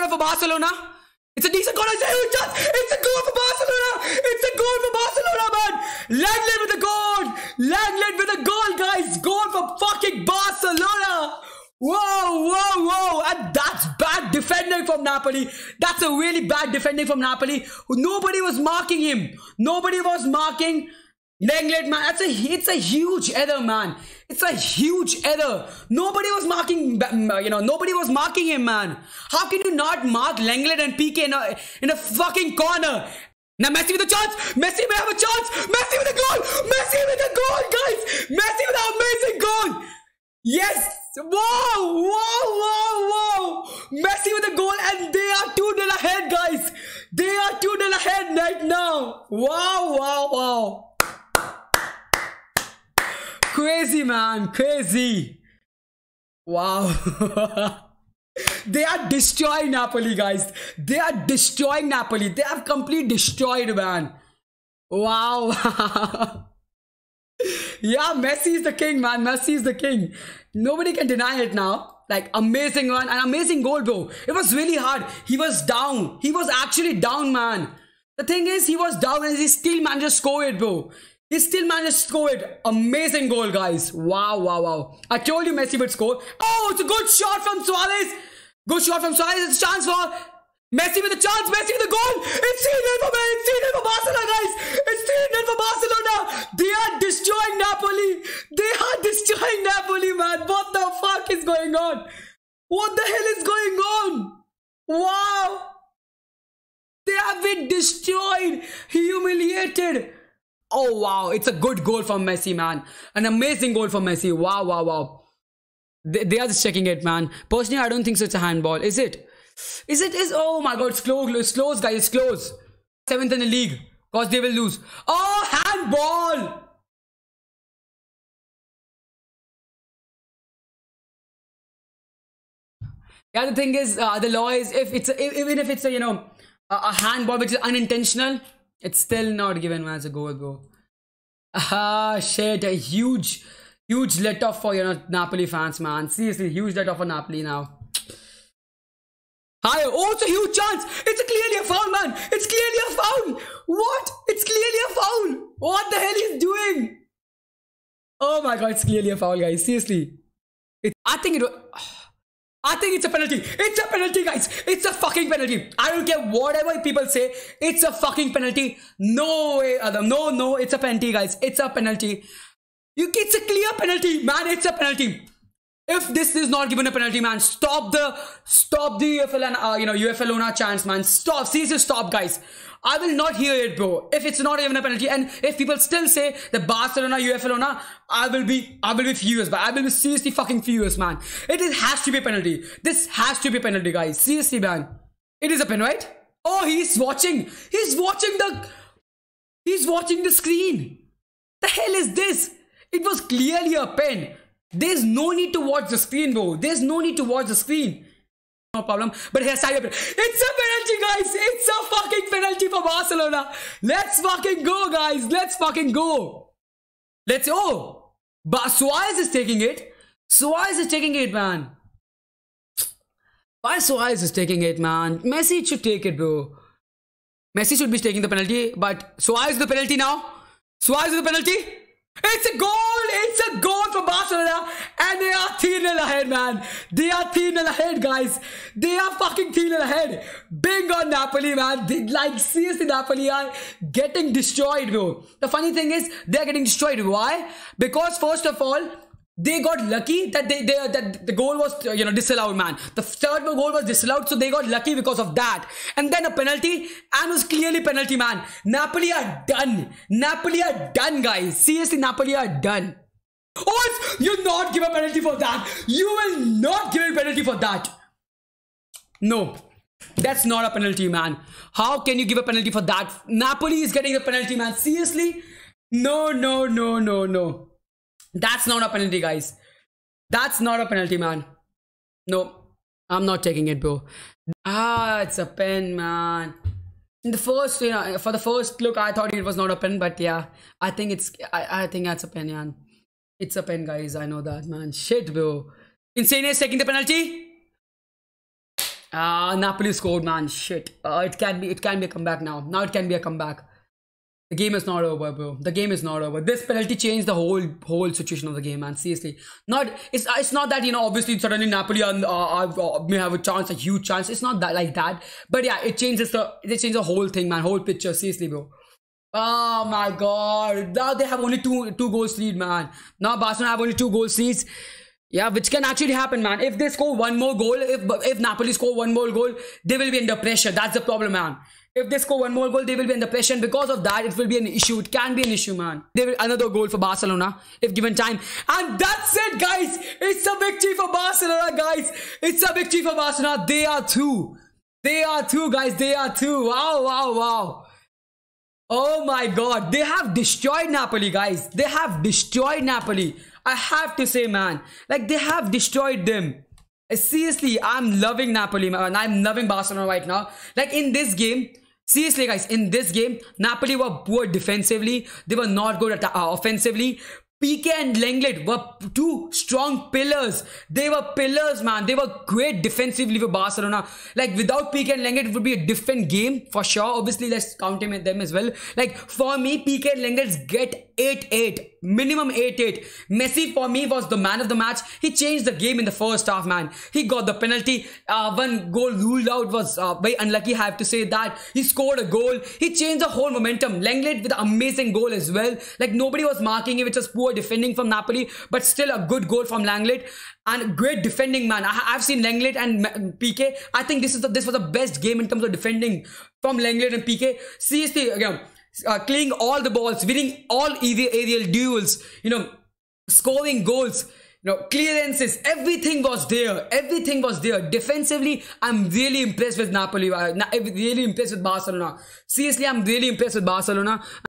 corner for Barcelona. It's a decent corner. It's a, it's a goal for Barcelona. It's a goal for Barcelona, man. Langlet with a goal. Langlet with a goal, guys. Goal for fucking Barcelona. Whoa, whoa, whoa. And that's bad defending from Napoli. That's a really bad defending from Napoli. Nobody was marking him. Nobody was marking Langlet man, that's a it's a huge error, man. It's a huge error. Nobody was marking, you know, nobody was marking him, man. How can you not mark Langlet and PK in a, in a fucking corner? Now Messi with a chance. Messi may have a chance. Messi with a goal. Messi with a goal, guys. Messi with an amazing goal. Yes. Wow, wow, wow, wow. Messi with a goal, and they are two nil ahead, guys. They are two nil ahead right now. Wow, wow, wow crazy, man. Crazy. Wow. they are destroying Napoli, guys. They are destroying Napoli. They have completely destroyed, man. Wow. yeah, Messi is the king, man. Messi is the king. Nobody can deny it now. Like, amazing run, an amazing goal, bro. It was really hard. He was down. He was actually down, man. The thing is, he was down and he still managed to score it, bro. He still managed to score it. Amazing goal, guys. Wow, wow, wow. I told you Messi would score. Oh, it's a good shot from Suarez. Good shot from Suarez. It's a chance for Messi with a chance. Messi with a goal. It's 3 0 for, it's 3 for Barcelona, guys. It's 3 0 for Barcelona. They are destroying Napoli. They are destroying Napoli, man. What the fuck is going on? What the hell is going on? Wow. They have been destroyed, humiliated. Oh wow, it's a good goal from Messi, man. An amazing goal from Messi. Wow, wow, wow. They, they, are just checking it, man. Personally, I don't think so. It's a handball. Is it? Is it? Is oh my god, it's close, it's close, guys, it's close. Seventh in the league, cause they will lose. Oh, handball! Yeah, the thing is, uh, the law is if it's a, even if it's a you know a handball which is unintentional, it's still not given as a go ago. Ah, shit. A huge, huge let off for, you know, Napoli fans, man. Seriously, huge let off for Napoli now. Hi, Oh, it's a huge chance. It's a clearly a foul, man. It's clearly a foul. What? It's clearly a foul. What the hell is doing? Oh my god, it's clearly a foul, guys. Seriously. It, I think it was... I think it's a penalty. It's a penalty, guys. It's a fucking penalty. I don't care whatever people say. It's a fucking penalty. No way, Adam. No, no. It's a penalty, guys. It's a penalty. You, it's a clear penalty, man. It's a penalty if this is not given a penalty, man, stop the stop the UFL and uh, you know UFL owner chance, man. Stop, seriously, stop, guys. I will not hear it, bro. If it's not even a penalty, and if people still say the Barcelona UFL owner, I will be I will be furious, but I will be seriously fucking furious, man. It is, has to be a penalty. This has to be a penalty, guys. Seriously, man. It is a pen, right? Oh, he's watching. He's watching the. He's watching the screen. The hell is this? It was clearly a pen. There's no need to watch the screen, bro. There's no need to watch the screen. No problem. But here's Cyber. It's a penalty, guys. It's a fucking penalty for Barcelona. Let's fucking go, guys. Let's fucking go. Let's oh. But Suarez is taking it. Suarez is taking it, man. Why Suarez is taking it, man? Messi should take it, bro. Messi should be taking the penalty, but Suarez the penalty now. Suarez the penalty. It's a goal! It's a goal for Barcelona! And they are 3 0 ahead, man! They are 3 0 ahead, guys! They are fucking 3 0 ahead! Big on Napoli, man! They, like, seriously, Napoli are getting destroyed, bro. The funny thing is, they're getting destroyed. Why? Because, first of all, they got lucky that they, they that the goal was uh, you know disallowed man the third goal was disallowed so they got lucky because of that and then a penalty and was clearly penalty man napoli are done napoli are done guys seriously napoli are done oh you'll not give a penalty for that you will not give a penalty for that no that's not a penalty man how can you give a penalty for that napoli is getting a penalty man seriously no no no no no that's not a penalty, guys. That's not a penalty, man. No, I'm not taking it, bro. Ah, it's a pen, man. In the first, you know, for the first look, I thought it was not a pen, but yeah, I think it's, I, I think that's a pen, man. It's a pen, guys. I know that, man. Shit, bro. Insane is taking the penalty. Ah, Napoli scored, man. Shit. Uh, it can be, it can be a comeback now. Now it can be a comeback. The game is not over, bro. The game is not over. This penalty changed the whole whole situation of the game, man. Seriously, not it's it's not that you know obviously suddenly Napoli uh, uh, uh, may have a chance, a huge chance. It's not that like that, but yeah, it changes the it changes the whole thing, man. Whole picture, seriously, bro. Oh my god! Now they have only two two goals lead, man. Now Barcelona have only two goals leads. Yeah, which can actually happen, man. If they score one more goal, if if Napoli score one more goal, they will be under pressure. That's the problem, man. If they score one more goal, they will be the pressure. And because of that, it will be an issue. It can be an issue, man. They will another goal for Barcelona if given time. And that's it, guys. It's a victory for Barcelona, guys. It's a victory for Barcelona. They are two. They are two, guys. They are two. Wow, wow, wow. Oh my god. They have destroyed Napoli, guys. They have destroyed Napoli. I have to say, man. Like, they have destroyed them. Seriously, I'm loving Napoli, man. I'm loving Barcelona right now. Like, in this game, Seriously, guys, in this game, Napoli were poor defensively. They were not good at, uh, offensively. PK and Lenglet were two strong pillars. They were pillars, man. They were great defensively for Barcelona. Like, without PK and Lenglet, it would be a different game for sure. Obviously, let's count him them as well. Like, for me, PK and Lenglet get 8 8, minimum 8 8. Messi, for me, was the man of the match. He changed the game in the first half, man. He got the penalty. Uh, one goal ruled out was uh, very unlucky, I have to say that. He scored a goal. He changed the whole momentum. Lenglet with an amazing goal as well. Like, nobody was marking him, which was poor poor defending from Napoli, but still a good goal from Langlet and great defending, man. I, have seen Langlet and PK. I think this is the, this was the best game in terms of defending from Langlet and PK. Seriously, again, uh, clearing all the balls, winning all aerial, aerial duels, you know, scoring goals. You know, clearances, everything was there. Everything was there. Defensively, I'm really impressed with Napoli. I'm uh, really impressed with Barcelona. Seriously, I'm really impressed with Barcelona.